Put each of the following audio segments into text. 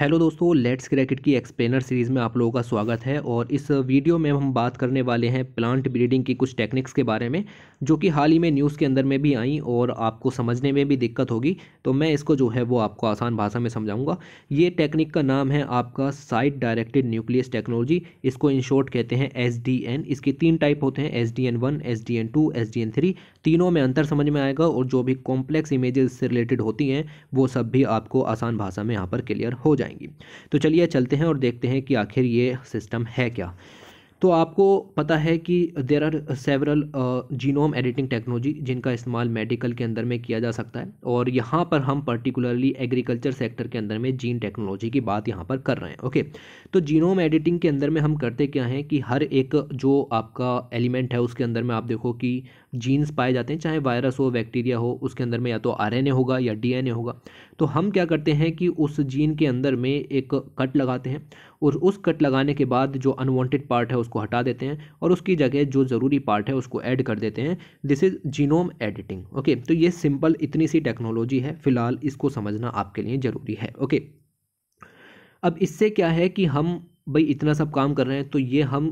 Hello दोस्तों let's cricket की explainer series में आप लोगों का स्वागत है और इस वीडियो में हम बात करने वाले हैं प्लांट ब्रीडिंग की कुछ टेक्निक्स के बारे में जो कि हाल ही में न्यूज़ के अंदर में भी आई और आपको समझने में भी दिक्कत होगी तो मैं इसको जो है वो आपको आसान भाषा में समझाऊंगा ये टेक्निक का नाम है आपका साइट डायरेक्टेड न्यूक्लियस टेक्नोलॉजी इसको इन शॉर्ट कहते हैं एस इसके तीन टाइप होते हैं S D N one S D N two S D N three तीनों में अंतर समझ में आएगा और जो भी कॉम्प्लेक्स इमेजेस से रिलेटेड होती हैं वो सब भी आपको आसान भाषा में यहाँ पर क्लियर हो जाएंगी तो चलिए चलते हैं और देखते हैं कि आखिर ये सिस्टम है क्या तो आपको पता है कि there are several genome editing technology जिनका इस्तेमाल मेडिकल के अंदर में किया जा सकता है और यहाँ पर हम पर्टिकुलरली एग्रीकल्चर सेक्टर के अंदर में जीन टेक्नोलॉजी की बात यहाँ पर कर रहे हैं ओके तो जीनोम एडिटिंग के अंदर में हम करते क्या हैं कि हर एक जो आपका एलिमेंट है उसके अंदर में आप देखो कि जीन्स पाए जाते हैं चाहे वायरस हो बैक्टीरिया हो उसके अंदर में या तो आर होगा या डी होगा तो हम क्या करते हैं कि उस जीन के अंदर में एक कट लगाते हैं और उस कट लगाने के बाद जो अनवांटेड पार्ट है उसको हटा देते हैं और उसकी जगह जो ज़रूरी पार्ट है उसको ऐड कर देते हैं this is genome editing okay तो ये सिंपल इतनी सी टेक्नोलॉजी है फ़िलहाल इसको समझना आपके लिए ज़रूरी है ओके अब इससे क्या है कि हम भाई इतना सब काम कर रहे हैं तो ये हम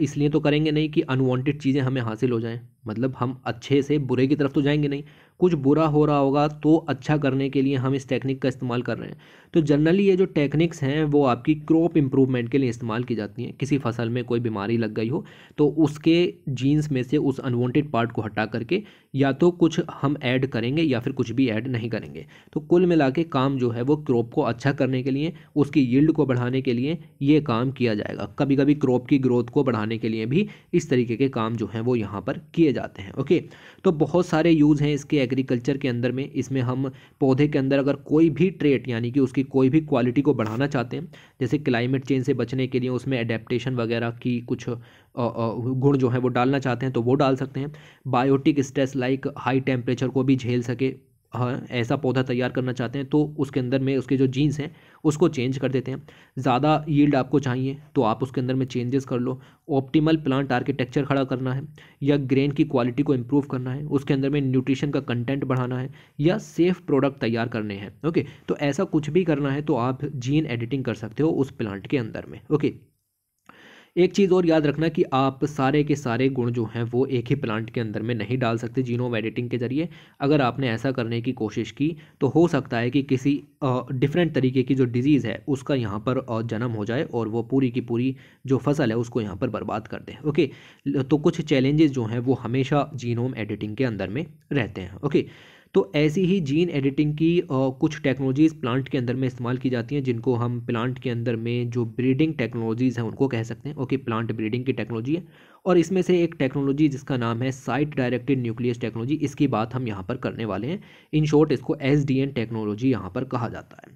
इसलिए तो करेंगे नहीं कि अनवांटेड चीज़ें हमें हासिल हो जाएं मतलब हम अच्छे से बुरे की तरफ तो जाएंगे नहीं कुछ बुरा हो रहा होगा तो अच्छा करने के लिए हम इस टेक्निक का इस्तेमाल कर रहे हैं तो जनरली ये जो टेक्निक्स हैं वो आपकी क्रॉप इम्प्रूवमेंट के लिए इस्तेमाल की जाती हैं किसी फसल में कोई बीमारी लग गई हो तो उसके जीन्स में से उस अनवांटेड पार्ट को हटा करके या तो कुछ हम ऐड करेंगे या फिर कुछ भी ऐड नहीं करेंगे तो कुल मिला के काम जो है वो क्रॉप को अच्छा करने के लिए उसकी यील्ड को बढ़ाने के लिए ये काम किया जाएगा कभी कभी क्रॉप की ग्रोथ को बढ़ाने के लिए भी इस तरीके के काम जो हैं वो यहाँ पर किए किए जाते हैं ओके तो बहुत सारे यूज़ हैं इसके एग्रीकल्चर के अंदर में इसमें हम पौधे के अंदर अगर कोई भी ट्रेट यानी कि उसकी कोई भी क्वालिटी को बढ़ाना चाहते हैं जैसे क्लाइमेट चेंज से बचने के लिए उसमें एडेप्टेशन वगैरह की कुछ गुण जो है वो डालना चाहते हैं तो वो डाल सकते हैं biotic stress like high temperature को भी झेल सके हाँ, ऐसा पौधा तैयार करना चाहते हैं तो उसके अंदर में उसके जो जीन्स हैं उसको चेंज कर देते हैं ज़्यादा यील्ड आपको चाहिए तो आप उसके अंदर में चेंजेस कर लो ऑप्टिमल प्लांट आर्किटेक्चर खड़ा करना है या ग्रेन की क्वालिटी को इम्प्रूव करना है उसके अंदर में न्यूट्रिशन का कंटेंट बढ़ाना है या सेफ़ प्रोडक्ट तैयार करने हैं ओके तो ऐसा कुछ भी करना है तो आप जीन एडिटिंग कर सकते हो उस प्लांट के अंदर में ओके एक चीज़ और याद रखना कि आप सारे के सारे गुण जो हैं वो एक ही प्लांट के अंदर में नहीं डाल सकते जीनोम एडिटिंग के ज़रिए अगर आपने ऐसा करने की कोशिश की तो हो सकता है कि किसी डिफरेंट तरीके की जो डिज़ीज़ है उसका यहाँ पर जन्म हो जाए और वो पूरी की पूरी जो फसल है उसको यहाँ पर बर्बाद कर दें ओके तो कुछ चैलेंजेस जो हैं वो हमेशा जीनोम एडिटिंग के अंदर में रहते हैं ओके तो ऐसी ही जीन एडिटिंग की कुछ टेक्नोलॉजीज़ प्लांट के अंदर में इस्तेमाल की जाती हैं जिनको हम प्लांट के अंदर में जो ब्रीडिंग टेक्नोलॉजीज़ हैं उनको कह सकते हैं ओके प्लांट ब्रीडिंग की टेक्नोलॉजी है और इसमें से एक टेक्नोलॉजी जिसका नाम है साइट डायरेक्टेड न्यूक्लियस टेक्नोलॉजी इसकी बात हम यहाँ पर करने वाले हैं इन शॉर्ट इसको एस टेक्नोलॉजी यहाँ पर कहा जाता है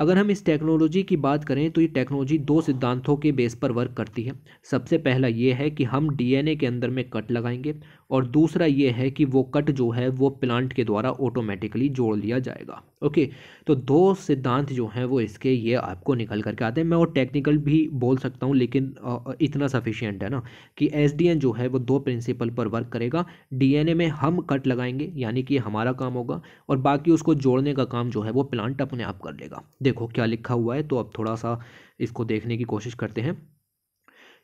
अगर हम इस टेक्नोलॉजी की बात करें तो ये टेक्नोलॉजी दो सिद्धांतों के बेस पर वर्क करती है सबसे पहला ये है कि हम डीएनए के अंदर में कट लगाएंगे और दूसरा ये है कि वो कट जो है वो प्लांट के द्वारा ऑटोमेटिकली जोड़ लिया जाएगा ओके तो दो सिद्धांत जो हैं वो इसके ये आपको निकल करके आते हैं मैं वो टेक्निकल भी बोल सकता हूँ लेकिन इतना सफिशियंट है ना कि एस जो है वो दो प्रिंसिपल पर वर्क करेगा डी में हम कट लगाएंगे यानी कि हमारा काम होगा और बाकी उसको जोड़ने का काम जो है वो प्लांट अपने आप कर लेगा देखो क्या लिखा हुआ है तो अब थोड़ा सा इसको देखने की कोशिश करते हैं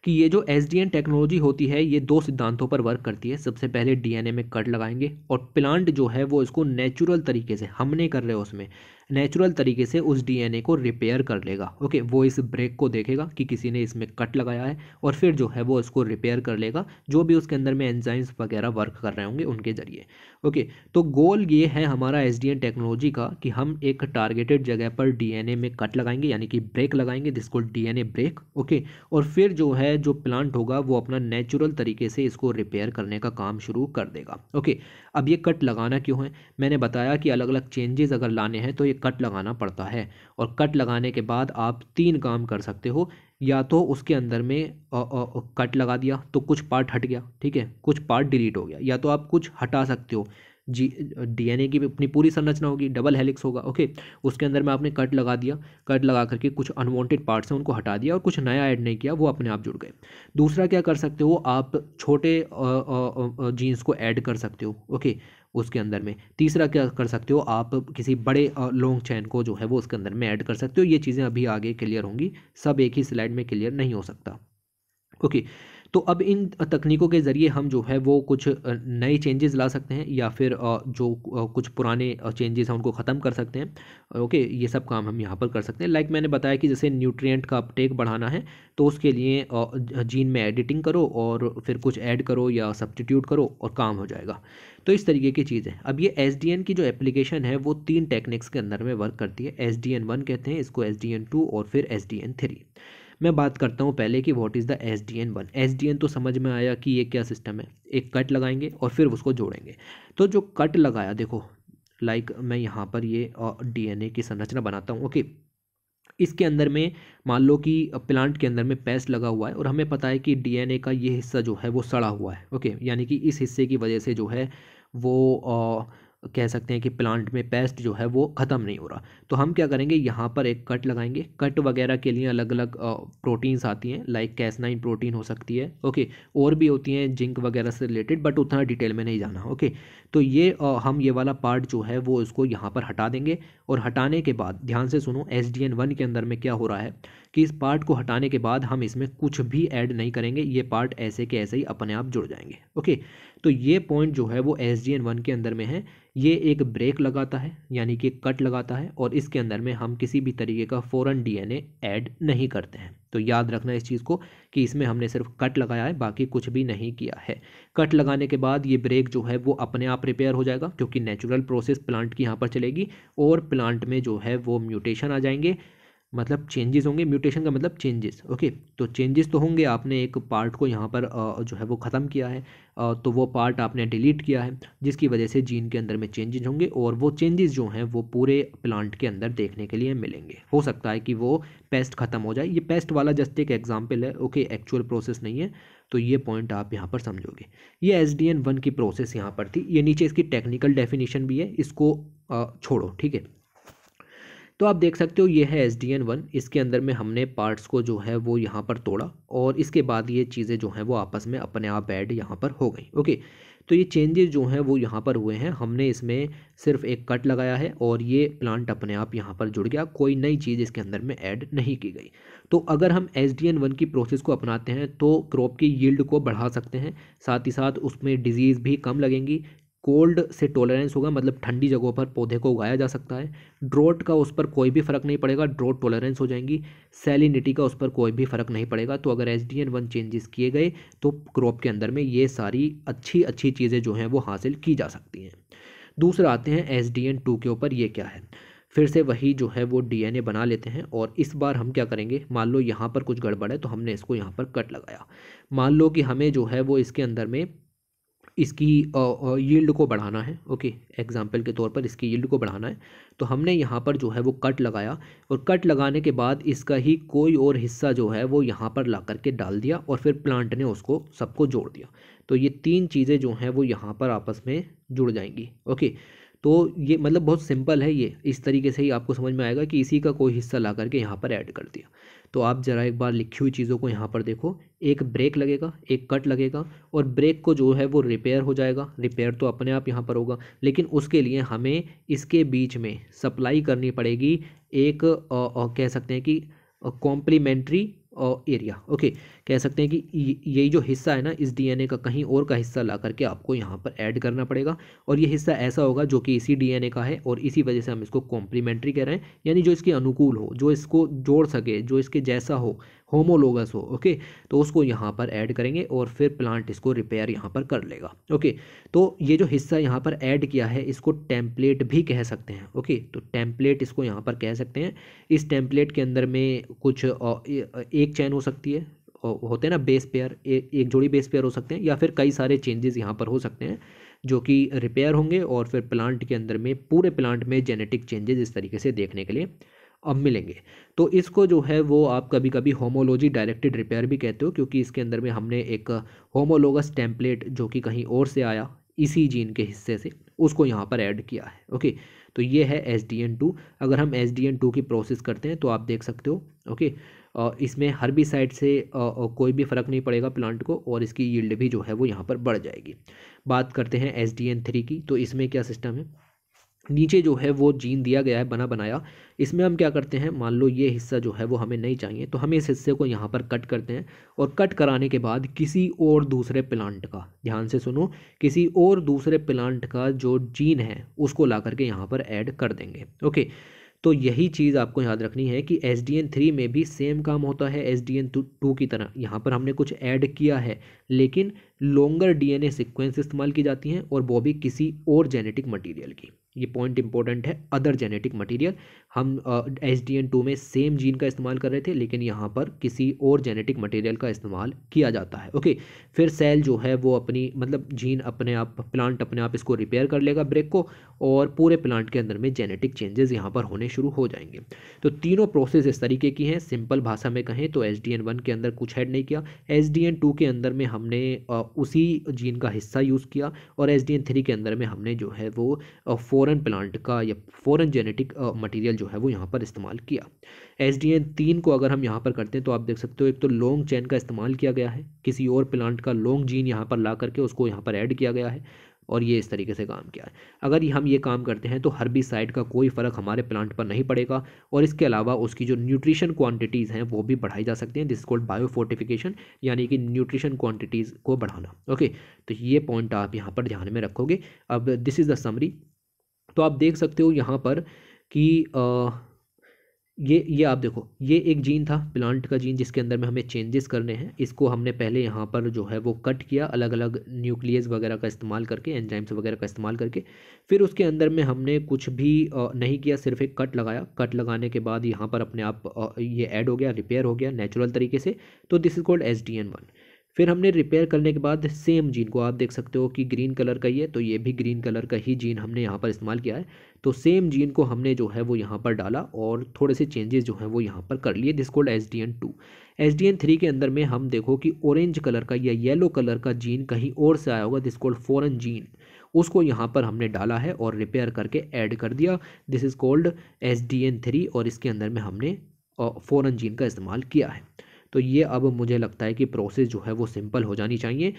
कि ये जो एस टेक्नोलॉजी होती है ये दो सिद्धांतों पर वर्क करती है सबसे पहले डीएनए में कट लगाएंगे और प्लांट जो है वो इसको नेचुरल तरीके से हमने कर रहे उसमें नेचुरल तरीके से उस डीएनए को रिपेयर कर लेगा ओके वो इस ब्रेक को देखेगा कि किसी ने इसमें कट लगाया है और फिर जो है वो इसको रिपेयर कर लेगा जो भी उसके अंदर में एंजाइम्स वगैरह वर्क कर रहे होंगे उनके जरिए ओके तो गोल ये है हमारा एस टेक्नोलॉजी का कि हम एक टारगेटेड जगह पर डी में कट लगाएंगे यानी कि ब्रेक लगाएंगे जिसको डी ब्रेक ओके और फिर जो है जो प्लांट होगा वो अपना नेचुरल तरीके से इसको रिपेयर करने का काम शुरू कर देगा ओके अब ये कट लगाना क्यों है मैंने बताया कि अलग अलग चेंजेस अगर लाने हैं तो ये कट लगाना पड़ता है और कट लगाने के बाद आप तीन काम कर सकते हो या तो उसके अंदर में आ, आ, आ, कट लगा दिया तो कुछ पार्ट हट गया ठीक है कुछ पार्ट डिलीट हो गया या तो आप कुछ हटा सकते हो जी डीएनए की भी अपनी पूरी संरचना होगी डबल हेलिक्स होगा ओके उसके अंदर में आपने कट लगा दिया कट लगा करके कुछ अनवांटेड पार्ट्स हैं उनको हटा दिया और कुछ नया ऐड नहीं किया वो अपने आप जुड़ गए दूसरा क्या कर सकते हो आप छोटे जीन्स को ऐड कर सकते हो ओके उसके अंदर में तीसरा क्या कर सकते हो आप किसी बड़े लॉन्ग चैन को जो है वो उसके अंदर में ऐड कर सकते हो ये चीज़ें अभी आगे क्लियर होंगी सब एक ही स्लाइड में क्लियर नहीं हो सकता ओके okay. तो अब इन तकनीकों के ज़रिए हम जो है वो कुछ नए चेंजेस ला सकते हैं या फिर जो कुछ पुराने चेंजेस हैं उनको ख़त्म कर सकते हैं ओके ये सब काम हम यहाँ पर कर सकते हैं लाइक मैंने बताया कि जैसे न्यूट्रियट का अपटेक बढ़ाना है तो उसके लिए जीन में एडिटिंग करो और फिर कुछ ऐड करो या सब्सटीट्यूट करो और काम हो जाएगा तो इस तरीके की चीज़ है अब ये एस की जो एप्लीकेशन है वो तीन टेक्निक्स के अंदर में वर्क करती है एस डी कहते हैं इसको एस डी और फिर एस डी थ्री मैं बात करता हूँ पहले कि what is the S D N one S D N तो समझ में आया कि ये क्या सिस्टम है एक कट लगाएंगे और फिर उसको जोड़ेंगे तो जो कट लगाया देखो लाइक like, मैं यहाँ पर ये डी एन ए की संरचना बनाता हूँ ओके इसके अंदर में मान लो कि प्लांट के अंदर में पेस्ट लगा हुआ है और हमें पता है कि डी एन ए का ये हिस्सा जो है वो सड़ा हुआ है ओके यानी कि इस हिस्से की वजह से जो है वो आ, कह सकते हैं कि प्लांट में पेस्ट जो है वो ख़त्म नहीं हो रहा तो हम क्या करेंगे यहाँ पर एक कट लगाएंगे कट वगैरह के लिए अलग अलग प्रोटीन्स आती हैं लाइक कैसनाइन प्रोटीन हो सकती है ओके और भी होती हैं जिंक वगैरह से रिलेटेड बट उतना डिटेल में नहीं जाना ओके तो ये हम ये वाला पार्ट जो है वो इसको यहाँ पर हटा देंगे और हटाने के बाद ध्यान से सुनो एस डी एन वन के अंदर में क्या हो रहा है कि इस पार्ट को हटाने के बाद हम इसमें कुछ भी ऐड नहीं करेंगे ये पार्ट ऐसे के ऐसे ही अपने आप जुड़ जाएंगे ओके तो ये पॉइंट जो है वो एस डी एन वन के अंदर में है ये एक ब्रेक लगाता है यानी कि कट लगाता है और इसके अंदर में हम किसी भी तरीके का फ़ौरन डी एन ए ऐड नहीं करते हैं तो याद रखना इस चीज़ को कि इसमें हमने सिर्फ कट लगाया है बाकी कुछ भी नहीं किया है कट लगाने के बाद ये ब्रेक जो है वो अपने आप रिपेयर हो जाएगा क्योंकि नेचुरल प्रोसेस प्लांट की यहाँ पर चलेगी और प्लांट में जो है वो म्यूटेशन आ जाएंगे मतलब चेंजेस होंगे म्यूटेशन का मतलब चेंजेस ओके तो चेंजेस तो होंगे आपने एक पार्ट को यहाँ पर जो है वो ख़त्म किया है तो वो पार्ट आपने डिलीट किया है जिसकी वजह से जीन के अंदर में चेंजेज होंगे और वो चेंजेस जो हैं वो पूरे प्लांट के अंदर देखने के लिए मिलेंगे हो सकता है कि वो पेस्ट ख़त्म हो जाए ये पेस्ट वाला जस्ट एक एग्जाम्पल है ओके एक्चुअल प्रोसेस नहीं है तो ये पॉइंट आप यहाँ पर समझोगे ये एस डी एन वन की प्रोसेस यहाँ पर थी ये नीचे इसकी टेक्निकल डेफिनेशन भी है इसको छोड़ो ठीक है तो आप देख सकते हो ये है एस डी एन वन इसके अंदर में हमने पार्ट्स को जो है वो यहाँ पर तोड़ा और इसके बाद ये चीज़ें जो हैं वो आपस में अपने आप ऐड यहाँ पर हो गई ओके तो ये चेंजेस जो हैं वो यहाँ पर हुए हैं हमने इसमें सिर्फ एक कट लगाया है और ये प्लांट अपने आप यहाँ पर जुड़ गया कोई नई चीज़ इसके अंदर में ऐड नहीं की गई तो अगर हम एस डी एन वन की प्रोसेस को अपनाते हैं तो क्रॉप की यील्ड को बढ़ा सकते हैं साथ ही साथ उसमें डिजीज़ भी कम लगेंगी कोल्ड से टॉलरेंस होगा मतलब ठंडी जगहों पर पौधे को उगाया जा सकता है ड्रोट का उस पर कोई भी फर्क नहीं पड़ेगा ड्रोट टॉलरेंस हो जाएंगी सेलिनिटी का उस पर कोई भी फर्क नहीं पड़ेगा तो अगर S D N one changes किए गए तो क्रॉप के अंदर में ये सारी अच्छी अच्छी चीज़ें जो हैं वो हासिल की जा सकती हैं दूसरा आते हैं एस डी एन टू के ऊपर ये क्या है फिर से वही जो है वो डी एन ए बना लेते हैं और इस बार हम क्या करेंगे मान लो यहाँ पर कुछ गड़बड़ है तो हमने इसको यहाँ पर कट लगाया मान लो कि हमें जो है वो इसके अंदर में इसकी यील्ड को बढ़ाना है ओके एग्जांपल के तौर पर इसकी यील्ड को बढ़ाना है तो हमने यहाँ पर जो है वो कट लगाया और कट लगाने के बाद इसका ही कोई और हिस्सा जो है वो यहाँ पर ला करके डाल दिया और फिर प्लांट ने उसको सबको जोड़ दिया तो ये तीन चीज़ें जो हैं वो यहाँ पर आपस में जुड़ जाएंगी ओके तो ये मतलब बहुत सिंपल है ये इस तरीके से ही आपको समझ में आएगा कि इसी का कोई हिस्सा ला करके यहाँ पर ऐड कर दिया तो आप ज़रा एक बार लिखी हुई चीज़ों को यहाँ पर देखो एक ब्रेक लगेगा एक कट लगेगा और ब्रेक को जो है वो रिपेयर हो जाएगा रिपेयर तो अपने आप यहाँ पर होगा लेकिन उसके लिए हमें इसके बीच में सप्लाई करनी पड़ेगी एक आ, आ, कह सकते हैं कि कॉम्प्लीमेंट्री एरिया ओके कह सकते हैं कि यही जो हिस्सा है ना इस डीएनए का कहीं और का हिस्सा ला करके आपको यहाँ पर ऐड करना पड़ेगा और ये हिस्सा ऐसा होगा जो कि इसी डीएनए का है और इसी वजह से हम इसको कॉम्प्लीमेंट्री कह रहे हैं यानी जो इसके अनुकूल हो जो इसको जोड़ सके जो इसके जैसा हो होमोलोगस हो ओके तो उसको यहाँ पर ऐड करेंगे और फिर प्लांट इसको रिपेयर यहाँ पर कर लेगा ओके तो ये जो हिस्सा यहाँ पर ऐड किया है इसको टेम्पलेट भी कह सकते हैं ओके तो टेम्पलेट इसको यहाँ पर कह सकते हैं इस टेम्पलेट के अंदर में कुछ एक चैन हो सकती है होते हैं ना बेस पेयर एक जोड़ी बेस पेयर हो सकते हैं या फिर कई सारे चेंजेस यहाँ पर हो सकते हैं जो कि रिपेयर होंगे और फिर प्लांट के अंदर में पूरे प्लांट में जेनेटिक चेंजेस इस तरीके से देखने के लिए अब मिलेंगे तो इसको जो है वो आप कभी कभी होमोलॉजी डायरेक्टेड रिपेयर भी कहते हो क्योंकि इसके अंदर में हमने एक होमोलोगस टेम्पलेट जो कि कहीं और से आया इसी जीन के हिस्से से उसको यहाँ पर ऐड किया है ओके तो ये है एस डी एन टू अगर हम एस डी एन टू की प्रोसेस करते हैं तो आप देख सकते हो ओके इसमें हर भी साइड से कोई भी फ़र्क नहीं पड़ेगा प्लांट को और इसकी यील्ड भी जो है वो यहाँ पर बढ़ जाएगी बात करते हैं एस डी एन थ्री की तो इसमें क्या सिस्टम है नीचे जो है वो जीन दिया गया है बना बनाया इसमें हम क्या करते हैं मान लो ये हिस्सा जो है वो हमें नहीं चाहिए तो हम इस हिस्से को यहाँ पर कट करते हैं और कट कराने के बाद किसी और दूसरे प्लांट का ध्यान से सुनो किसी और दूसरे प्लांट का जो जीन है उसको ला करके यहाँ पर ऐड कर देंगे ओके तो यही चीज़ आपको याद रखनी है कि एस डी एन थ्री में भी सेम काम होता है एस डी एन टू की तरह यहाँ पर हमने कुछ ऐड किया है लेकिन longer D N A sequence इस्तेमाल की जाती हैं और वो भी किसी और जेनेटिक मटीरियल की ये पॉइंट इंपॉर्टेंट है अदर जेनेटिक मटेरियल हम एस डी एन टू में सेम जीन का इस्तेमाल कर रहे थे लेकिन यहाँ पर किसी और जेनेटिक मटेरियल का इस्तेमाल किया जाता है ओके फिर सेल जो है वो अपनी मतलब जीन अपने आप प्लांट अपने आप इसको रिपेयर कर लेगा ब्रेक को और पूरे प्लांट के अंदर में जेनेटिक चेंजेस यहाँ पर होने शुरू हो जाएंगे तो तीनों प्रोसेस इस तरीके की हैं सिंपल भाषा में कहें तो एस डी एन वन के अंदर कुछ ऐड नहीं किया एस डी एन टू के अंदर में हमने उसी जीन का हिस्सा यूज़ किया और एस डी एन थ्री के अंदर में हमने जो है वो फ़ौरन प्लांट का या फ़ौरन जेनेटिक मटीरियल जो है वो यहाँ पर इस्तेमाल किया एस डी एन तीन को अगर हम यहाँ पर करते हैं तो आप देख सकते हो एक तो लॉन्ग चैन का इस्तेमाल किया गया है किसी और प्लांट का लॉन्ग जीन यहाँ पर ला करके उसको यहाँ पर ऐड किया गया है और ये इस तरीके से काम किया है अगर हम ये काम करते हैं तो हर भी साइड का कोई फ़र्क हमारे प्लांट पर नहीं पड़ेगा और इसके अलावा उसकी जो न्यूट्रिशन क्वांटिटीज़ हैं वो भी बढ़ाई जा सकती हैं दिस कॉल्ड बायोफोर्टिफिकेशन यानी कि न्यूट्रिशन क्वांटिटीज़ को बढ़ाना ओके तो ये पॉइंट आप यहाँ पर ध्यान में रखोगे अब दिस इज़ द समरी तो आप देख सकते हो यहाँ पर कि आ, ये ये आप देखो ये एक जीन था प्लांट का जीन जिसके अंदर में हमें चेंजेस करने हैं इसको हमने पहले यहाँ पर जो है वो कट किया अलग अलग न्यूक्लियस वगैरह का इस्तेमाल करके एंजाइम्स वगैरह का इस्तेमाल करके फिर उसके अंदर में हमने कुछ भी नहीं किया सिर्फ एक कट लगाया कट लगाने के बाद यहाँ पर अपने आप ये ऐड हो गया रिपेयर हो गया नेचुरल तरीके से तो this is called S D N one फिर हमने रिपेयर करने के बाद सेम जीन को आप देख सकते हो कि ग्रीन कलर का ही है तो ये भी ग्रीन कलर का ही जीन हमने यहाँ पर इस्तेमाल किया है तो सेम जीन को हमने जो है वो यहाँ पर डाला और थोड़े से चेंजेस जो हैं वो यहाँ पर कर लिए this called S D N two S D N three के अंदर में हम देखो कि ऑरेंज कलर का या येलो कलर का जीन कहीं और से आया होगा दिस कोल्ड फॉरन जीन उसको यहाँ पर हमने डाला है और रिपेयर करके ऐड कर दिया this is called S D N three और इसके अंदर में हमने फॉरन जीन का इस्तेमाल किया है तो ये अब मुझे लगता है कि प्रोसेस जो है वो सिंपल हो जानी चाहिए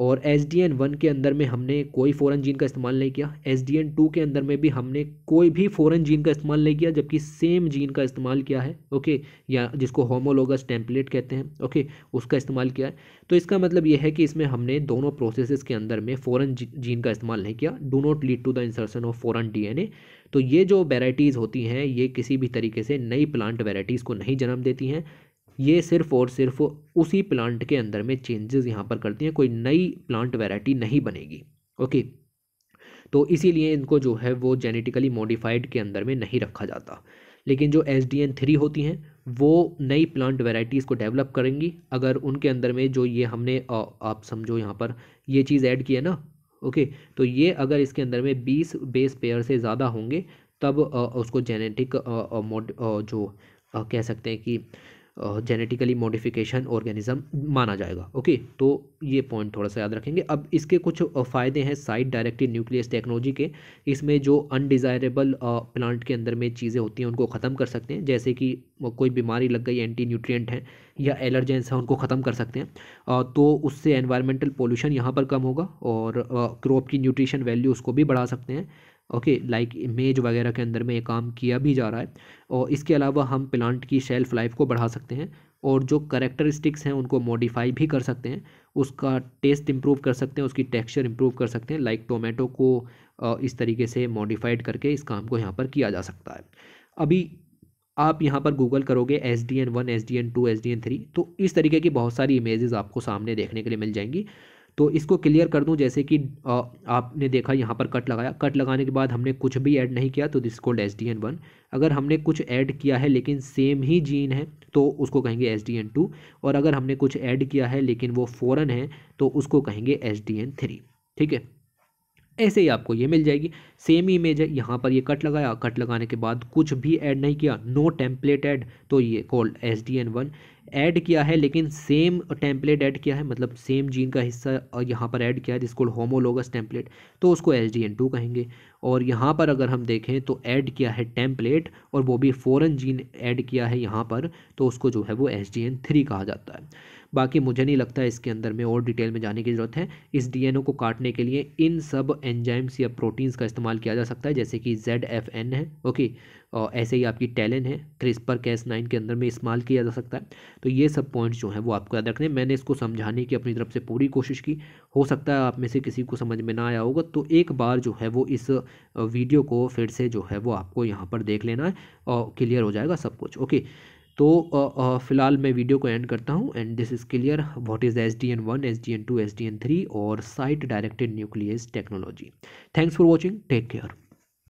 और एस डी एन वन के अंदर में हमने कोई फ़ौरन जीन का इस्तेमाल नहीं किया एस डी एन टू के अंदर में भी हमने कोई भी फ़ौरन जीन का इस्तेमाल नहीं किया जबकि सेम जीन का इस्तेमाल किया है ओके या जिसको होमोलोगस टेम्पलेट कहते हैं ओके उसका इस्तेमाल किया है तो इसका मतलब यह है कि इसमें हमने दोनों प्रोसेसेस के अंदर में फ़ौरन जीन का इस्तेमाल नहीं किया do not lead to the insertion of foreign D N A तो ये जो वेराइटीज़ होती हैं ये किसी भी तरीके से नई प्लांट वेराइटीज़ को नहीं जन्म देती हैं ये सिर्फ और सिर्फ उसी प्लांट के अंदर में चेंजेस यहाँ पर करती हैं कोई नई प्लांट वैरायटी नहीं बनेगी ओके तो इसीलिए इनको जो है वो जेनेटिकली मॉडिफाइड के अंदर में नहीं रखा जाता लेकिन जो एस डी एन थ्री होती हैं वो नई प्लांट वेराइटीज़ को डेवलप करेंगी अगर उनके अंदर में जो ये हमने आ, आप समझो यहाँ पर ये चीज़ ऐड की है ना ओके तो ये अगर इसके अंदर में बीस बेस पेयर से ज़्यादा होंगे तब आ, उसको जेनेटिक मोड जो आ, कह सकते हैं कि जेनेटिकली मॉडिफिकेशन ऑर्गेनिज्म माना जाएगा ओके तो ये पॉइंट थोड़ा सा याद रखेंगे अब इसके कुछ फ़ायदे हैं साइड डायरेक्टेड न्यूक्लियस टेक्नोलॉजी के इसमें जो अनडिज़ायरेबल प्लांट के अंदर में चीज़ें होती हैं उनको ख़त्म कर सकते हैं जैसे कि कोई बीमारी लग गई एंटी न्यूट्रियट है या एलर्जेंस हैं उनको ख़त्म कर सकते हैं तो उससे एनवायरमेंटल पोल्यूशन यहाँ पर कम होगा और क्रॉप की न्यूट्रिशन वैल्यू उसको भी बढ़ा सकते हैं ओके लाइक मेज वगैरह के अंदर में ये काम किया भी जा रहा है और इसके अलावा हम प्लांट की शेल्फ लाइफ को बढ़ा सकते हैं और जो करेक्टरिस्टिक्स हैं उनको मॉडिफाई भी कर सकते हैं उसका टेस्ट इम्प्रूव कर सकते हैं उसकी टेक्सचर इम्प्रूव कर सकते हैं लाइक टोमेटो को इस तरीके से मॉडिफाइड करके इस काम को यहाँ पर किया जा सकता है अभी आप यहाँ पर गूगल करोगे S D N one S D N two S D N three तो इस तरीके की बहुत सारी इमेजेस आपको सामने देखने के लिए मिल जाएंगी तो इसको क्लियर कर दूँ जैसे कि आ, आपने देखा यहाँ पर कट लगाया कट लगाने के बाद हमने कुछ भी ऐड नहीं किया तो this called S D N one अगर हमने कुछ ऐड किया है लेकिन सेम ही जीन है तो उसको कहेंगे एस डी एन टू और अगर हमने कुछ ऐड किया है लेकिन वो फ़ौरन है तो उसको कहेंगे एस डी एन थ्री ठीक है ऐसे ही आपको ये मिल जाएगी सेम इमेज है यहाँ पर ये कट लगाया कट लगाने के बाद कुछ भी ऐड नहीं किया नो टेम्पलेट ऐड तो ये called S D N one add किया है लेकिन सेम टेम्पलेट ऐड किया है मतलब सेम जीन का हिस्सा यहाँ पर ऐड किया है जिसको होमोलोगस टेम्पलेट तो उसको एस डी एन टू कहेंगे और यहाँ पर अगर हम देखें तो ऐड किया है टेम्पलेट और वो भी फ़ोरन जीन ऐड किया है यहाँ पर तो उसको जो है वो एस डी एन थ्री कहा जाता है बाकी मुझे नहीं लगता इसके अंदर में और डिटेल में जाने की ज़रूरत है इस डी को काटने के लिए इन सब एंजाइम्स या प्रोटीन्स का इस्तेमाल किया जा सकता है जैसे कि जेड एफ एन है ओके और ऐसे ही आपकी टैलेंट है क्रिस्पर कैस नाइन के अंदर में इस्तेमाल किया जा सकता है तो ये सब पॉइंट्स जो हैं वो आपको याद रखने मैंने इसको समझाने की अपनी तरफ से पूरी कोशिश की हो सकता है आप में से किसी को समझ में ना आया होगा तो एक बार जो है वो इस वीडियो को फिर से जो है वो आपको यहाँ पर देख लेना है और क्लियर हो जाएगा सब कुछ ओके तो फिलहाल मैं वीडियो को एंड करता हूँ and this is clear what is S D N one S D N two S D N three और site directed nucleus technology thanks for watching take care